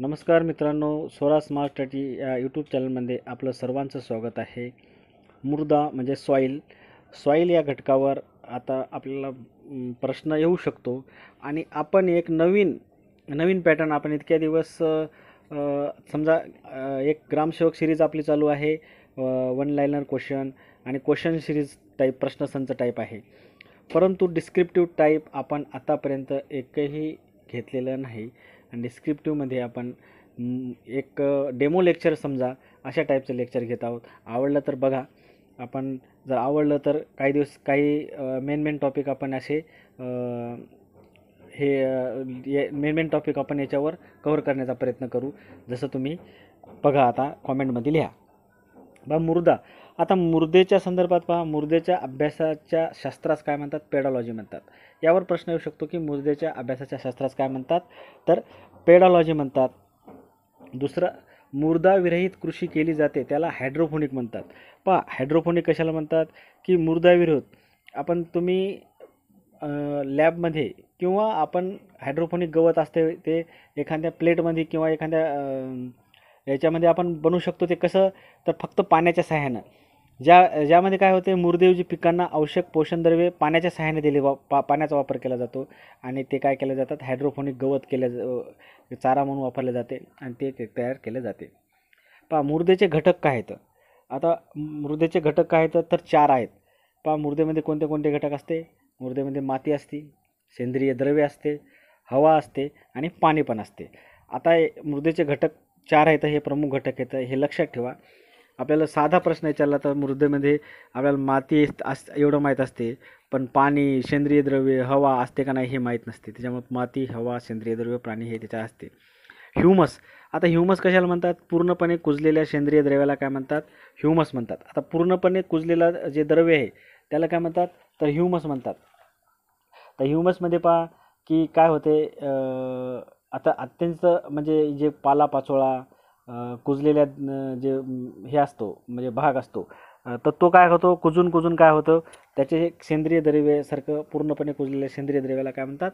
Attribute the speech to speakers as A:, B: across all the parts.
A: नमस्कार मित्रांनो Swaraj smart study या यूट्यूब चॅनलमध्ये आपलं सर्वांचं स्वागत आहे मृदा म्हणजे सॉईल सॉईल या घटकावर आता आपल्याला प्रश्न येऊ शकतो आणि आपण एक नवीन नवीन पॅटर्न आपण इतक्या दिवस समजा एक ग्रामसेवक सिरीज आपली चालू आहे वन लायनर क्वेश्चन आणि क्वेश्चन सिरीज टाईप प्रश्नसंच टाईप आहे परंतु डिस्क्रिप्टिव्ह टाईप आपण आतापर्यंत एकही घेतलेलं नाही आणि डिस्क्रिप्टिव्हमध्ये आपण एक डेमो लेक्चर समजा अशा टाईपचं लेक्चर घेत आहोत आवडलं तर बघा आपण जर आवडलं तर काही दिवस काही मेन मेन टॉपिक आपण असे हे मेन मेन टॉपिक आपण याच्यावर कव्हर करण्याचा प्रयत्न करू जसं तुम्ही बघा आता कॉमेंटमध्ये लिहा बा मुर्दा आता मुर्देच्या संदर्भात पहा मुर्देच्या अभ्यासाच्या शास्त्रास काय म्हणतात पेडॉलॉजी म्हणतात यावर प्रश्न येऊ शकतो की मुर्देच्या अभ्यासाच्या शास्त्रास काय म्हणतात तर पेडॉलॉजी म्हणतात दुसरा विरहित कृषी केली जाते त्याला हायड्रोफोनिक म्हणतात पहा हायड्रोफोनिक कशाला म्हणतात की विरोध आपण तुम्ही लॅबमध्ये किंवा आपण हायड्रोफोनिक गवत असते ते एखाद्या प्लेटमध्ये किंवा एखाद्या याच्यामध्ये आपण बनवू शकतो ते कसं तर फक्त पाण्याच्या सहाय्यानं ज्या ज्यामध्ये काय होते मुरदेव जी पिकांना आवश्यक पोषणद्रव्ये पाण्याच्या सहाय्याने दिले वा पा पाण्याचा वापर केला जातो आणि ते काय केले जातात हायड्रोफोनिक गवत केल्या चारा म्हणून वापरले जाते आणि ते तयार केले जाते पा मुर्देचे घटक काय आहेत आता मृदेचे घटक काय आहेत तर चार आहेत पा मुर्देमध्ये कोणते कोणते घटक असते मुर्देमध्ये माती असते सेंद्रिय द्रव्य असते हवा असते आणि पाणी पण असते आता मृदेचे घटक चार आहेत हे प्रमुख घटक आहेत हे लक्षात ठेवा आपल्याला साधा प्रश्न विचारला तर मृदेमध्ये आपल्याला माती अस एवढं माहीत असते पण पाणी सेंद्रिय द्रव्य हवा असते का नाही हे माहीत नसते त्याच्यामुळे माती हवा सेंद्रिय द्रव्य प्राणी हे त्याच्या असते ह्युमस आता ह्युमस कशाला म्हणतात पूर्णपणे कुजलेल्या सेंद्रिय द्रव्याला काय म्हणतात ह्युमस म्हणतात आता पूर्णपणे कुजलेला जे द्रव्य आहे त्याला काय म्हणतात तर ह्युमस म्हणतात तर ह्युमसमध्ये पहा की काय होते आता अत्यंत म्हणजे जे पालापाचोळा कुजलेल्या जे हे असतो म्हणजे भाग असतो तर तो काय होतो कुजून कुजून काय होतं त्याचे सेंद्रिय द्रव्यासारखं पूर्णपणे कुजलेल्या सेंद्रिय द्रव्याला काय म्हणतात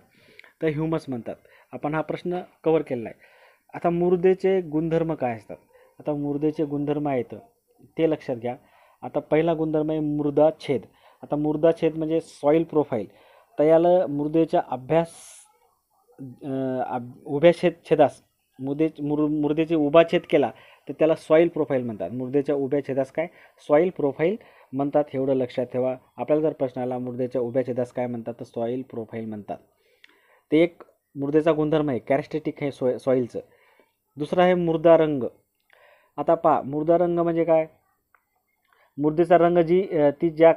A: तर ह्युमस म्हणतात आपण हा प्रश्न कवर केलेला आहे आता मुर्देचे गुणधर्म काय असतात आता मुर्देचे गुणधर्म आहेत ते लक्षात घ्या आता पहिला गुणधर्म आहे मृदा छेद आता मृदा छेद म्हणजे सॉईल प्रोफाईल तर याला मृदेचा अभ्यास उभ्या छेद छेदास मुदे मुर मुर्देचे उभा छेद केला तर त्याला सॉईल प्रोफाईल म्हणतात मुर्देच्या उभ्या छेदास काय सॉईल प्रोफाईल म्हणतात एवढं लक्षात ठेवा आपल्याला जर प्रश्न आला मुर्देच्या उभ्या छेदास काय म्हणतात तर सॉईल प्रोफाईल म्हणतात ते एक मुर्देचा गुणधर्म आहे कॅरेस्टेटिक आहे सॉ सॉईलचं दुसरं आहे मुर्दा रंग आता पा मुर्दा रंग म्हणजे काय मुर्देचा रंग जी ती ज्या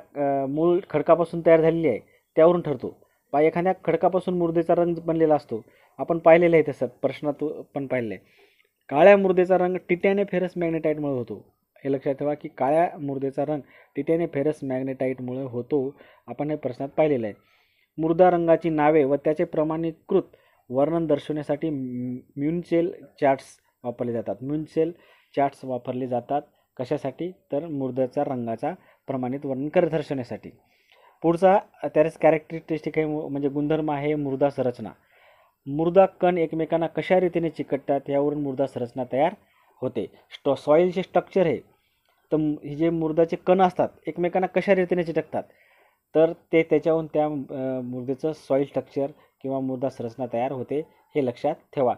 A: मूळ खडकापासून तयार झालेली आहे त्यावरून ठरतो पा एखाद्या खडकापासून मुर्देचा रंग बनलेला असतो आपण पाहिलेलं आहे तसं प्रश्नात पण पाहिलं आहे काळ्या मुर्देचा रंग टिट्याने फेरस मॅग्नेटाईटमुळे होतो हे लक्षात ठेवा की काळ्या मुर्देचा रंग टिट्याने फेरस मॅग्नेटाईटमुळे होतो आपण हे प्रश्नात पाहिलेलं आहे मुर्दा रंगाची नावे व त्याचे प्रमाणीकृत वर्णन दर्शवण्यासाठी म्युनसेल चार्ट्स वापरले जातात म्युनसेल चार्ट्स वापरले जातात कशासाठी तर मुर्द्याचा रंगाचा प्रमाणित वर्णन कर दर्शवण्यासाठी पुढचा त्याच कॅरेक्टरिस्टिक आहे म्हणजे गुणधर्म आहे मृदा संरचना मृदा कण एकमेकांना कशा रीतीने चिकटतात यावरून मृदा संरचना तयार होते स्टॉ सॉईलचे स्ट्रक्चर हे तर हे जे मृदाचे कण असतात एकमेकांना कशा रीतीने चिटकतात तर ते त्याच्याहून त्या मृदेचं सॉईल स्ट्रक्चर किंवा मृदा संरचना तयार होते हे लक्षात ठेवा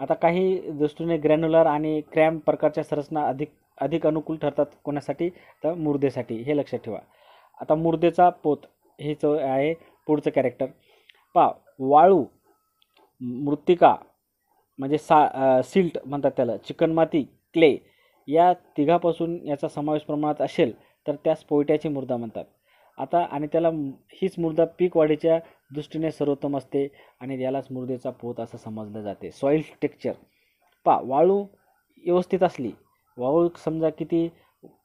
A: आता काही दृष्टीने ग्रॅन्युलर आणि क्रॅम प्रकारच्या संरचना अधिक अधिक अनुकूल ठरतात कोणासाठी तर मृदेसाठी हे लक्षात ठेवा आता मुर्देचा पोत हेच आहे पुढचं कॅरेक्टर पा वाळू मृत्तिका म्हणजे सा सिल्ट म्हणतात त्याला चिकणमाती क्ले या तिघापासून याचा समावेश प्रमाणात असेल तर त्यास पोयट्याची मृदा म्हणतात आता आणि त्याला हीच मृदा पीक वाढीच्या दृष्टीने सर्वोत्तम असते आणि यालाच मुर्देचा पोत असं समजलं जाते सॉईल टेक्चर पा वाळू व्यवस्थित असली वाळू समजा किती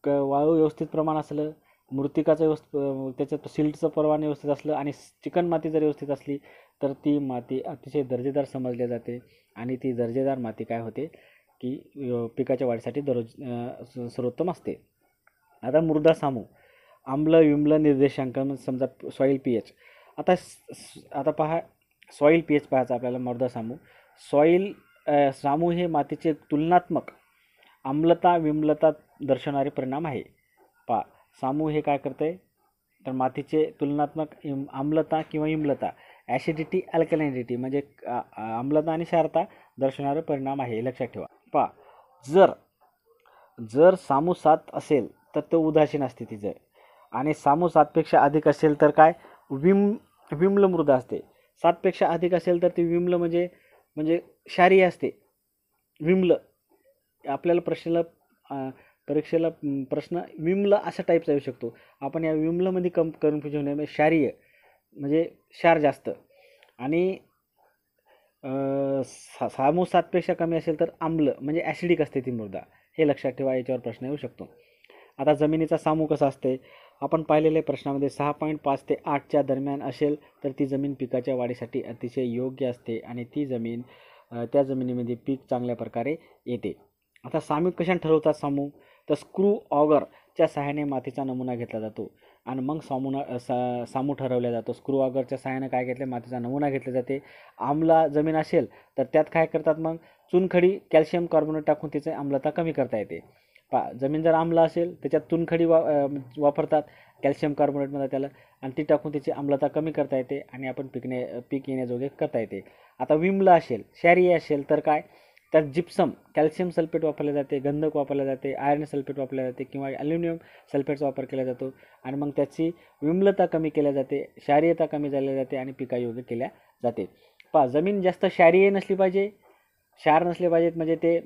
A: क वाळू व्यवस्थित प्रमाण असलं मृतिकाचं व्यवस्थित त्याच्यात सिल्टचं परवान व्यवस्थित असलं आणि चिकन माती जर व्यवस्थित असली तर ती माती अतिशय दर्जेदार समजली जाते आणि ती दर्जेदार माती काय होते की पिकाच्या वाढीसाठी दररोज सर्वोत्तम असते आता मृदा सामू आम्ल विम्ल निर्देशांक समजा सॉईल पी एच आता आता पहा सॉईल पी एच पाहायचं आपल्याला मृदा सामू सॉईल सामू हे मातीचे तुलनात्मक आम्लता विम्लता दर्शवणारे परिणाम आहे पा सामू हे काय करते तर मातीचे तुलनात्मक इम आम्लता किंवा इम्लता ॲसिडिटी अल्कलॅनिडिटी म्हणजे आम्लता आणि क्षारता दर्शवणारे परिणाम आहे लक्षात ठेवा पा जर जर सामू सात असेल तर तो उदासीन असते तिचं आणि सामू सातपेक्षा अधिक असेल तर काय विम विम्ल मृदा असते सातपेक्षा अधिक असेल तर ती विम्ल म्हणजे म्हणजे क्षारीय असते विम्ल आपल्याला प्रश्नाला परीक्षेला प्रश्न विमल अशा टाईपचा येऊ शकतो आपण या विमलमध्ये कम कन्फ्युजन म्हणजे शारीय म्हणजे शार जास्त आणि सा सामू सातपेक्षा कमी असेल तर आम्ल म्हणजे ॲसिडिक असते ती मृदा हे लक्षात ठेवा याच्यावर प्रश्न येऊ शकतो आता जमिनीचा सामू कसा असते आपण पाहिलेल्या प्रश्नामध्ये सहा पॉईंट पाच ते आठच्या दरम्यान असेल तर ती जमीन पिकाच्या वाढीसाठी अतिशय योग्य असते आणि ती जमीन त्या जमिनीमध्ये पीक चांगल्या प्रकारे येते आता सामू कशाने ठरवतात सामू तर स्क्रू ऑगरच्या सहाय्याने मातीचा नमुना घेतला जातो आणि मग सामुना सा सामू ठरवला जातो स्क्रू ऑगरच्या सहाय्याने काय घेतले मातीचा नमुना घेतला जाते आमला जमीन असेल तर त्यात काय करतात मग चुनखडी कॅल्शियम कार्बोनेट टाकून तिचे आम्लता कमी करता येते पा जमीन जर आमला असेल त्याच्यात चुनखडी वा वापरतात कॅल्शियम कार्बोनेटमध्ये त्याला आणि ती टाकून तिची आम्लता कमी करता येते आणि आपण पिकणे पीक येण्याजोगे करता येते आता विमला असेल शॅरी असेल तर काय त्यात जिप्सम कॅल्शियम सल्फेट वापरले जाते गंधक वापरले जाते आयर्न सल्फेट वापरले जाते किंवा ॲल्युमिनियम सल्फेटचा वापर केला जातो आणि मग त्याची विमलता कमी केल्या जाते क्षारीयता कमी झाल्या जाते आणि योग्य केल्या जाते पहा जमीन जास्त क्षारीय नसली पाहिजे क्षार नसले पाहिजेत म्हणजे ते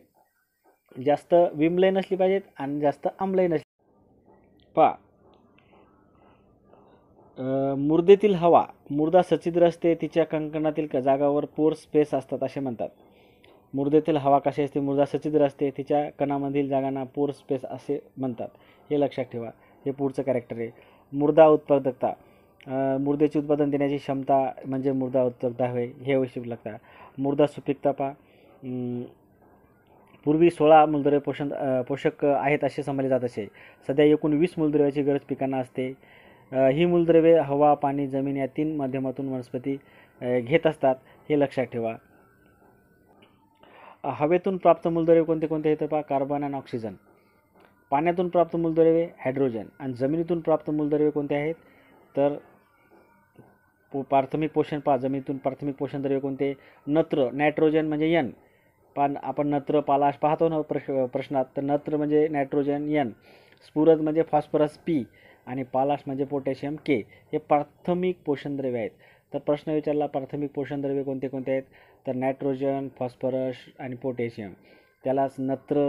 A: जास्त विमलय नसली पाहिजेत आणि जास्त आम्लय नसले पहा मुर्देतील हवा मुर्दा सच्छिद्र असते तिच्या कंकणातील जागावर पोर स्पेस असतात असे म्हणतात मृदेतील हवा कशी असते मृदा सचिद्र असते तिच्या कणामधील जागांना पोर स्पेस असे म्हणतात हे लक्षात ठेवा हे पुढचं कॅरेक्टर आहे मृदा उत्पादकता मृदेची उत्पादन देण्याची क्षमता म्हणजे मृदा उत्पादकता होय हे वैशिष्ट्य लागतात मृदा सुपीकता पा पूर्वी सोळा मूलद्रव्य पोषण पोषक आहेत असे समजले जात असे सध्या एकूण वीस मूलद्रव्याची गरज पिकांना असते ही मूलद्रव्ये हवा पाणी जमीन या तीन माध्यमातून वनस्पती घेत असतात हे लक्षात ठेवा हवेतून प्राप्त मूलद्रव्य कोणते कोणते आहेत पहा कार्बन आणि ऑक्सिजन पाण्यातून प्राप्त मूलद्रव्य हायड्रोजन आणि जमिनीतून प्राप्त मूलद्रव्य कोणते आहेत तर पो प्राथमिक पोषण पा जमिनीतून प्राथमिक पोषण द्रव्य कोणते नत्र नायट्रोजन म्हणजे यन पान आपण नत्र पालाश पाहतो ना प्रश प्रश्नात तर नत्र म्हणजे नायट्रोजन यन स्फुरद म्हणजे फॉस्फरस पी आणि पालाश म्हणजे पोटॅशियम के हे प्राथमिक पोषणद्रव्य आहेत तर प्रश्न विचारला प्राथमिक द्रव्य कोणते कोणते आहेत तर नायट्रोजन फॉस्फरस आणि पोटॅशियम त्यालाच नत्र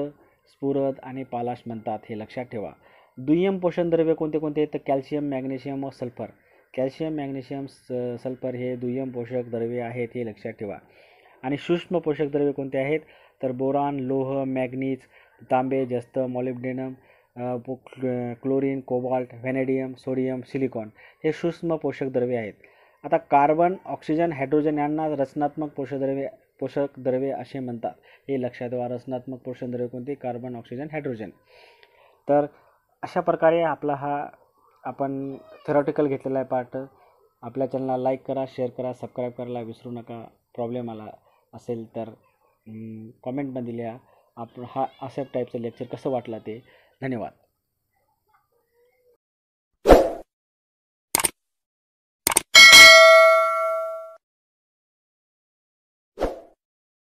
A: स्फुरद आणि पालाश म्हणतात हे लक्षात ठेवा दुय्यम पोषणद्रव्य कोणते कोणते आहेत तर कॅल्शियम मॅग्नेशियम व सल्फर कॅल्शियम मॅग्नेशियम सल्फर हे दुय्यम पोषक द्रव्ये आहेत हे लक्षात ठेवा आणि सूक्ष्म पोषक द्रव्ये कोणते आहेत तर बोरान लोह मॅग्नीज तांबे जस्त molybdenum chlorine cobalt vanadium sodium silicon हे सूक्ष्म पोषक द्रव्ये आहेत आता कार्बन ऑक्सिजन हायड्रोजन यांना रचनात्मक पोषद्रव्ये पोषक द्रव्ये असे म्हणतात हे लक्षात ठेवा रचनात्मक द्रव्य कोणती कार्बन ऑक्सिजन हायड्रोजन तर अशा प्रकारे आपला हा आपण थेरॉटिकल घेतलेला आहे पार्ट आपल्या चॅनलला लाईक करा शेअर करा सबस्क्राईब करायला विसरू नका प्रॉब्लेम आला असेल तर कॉमेंटमध्ये लिहा आप हा अशा टाईपचं लेक्चर कसं वाटला ते धन्यवाद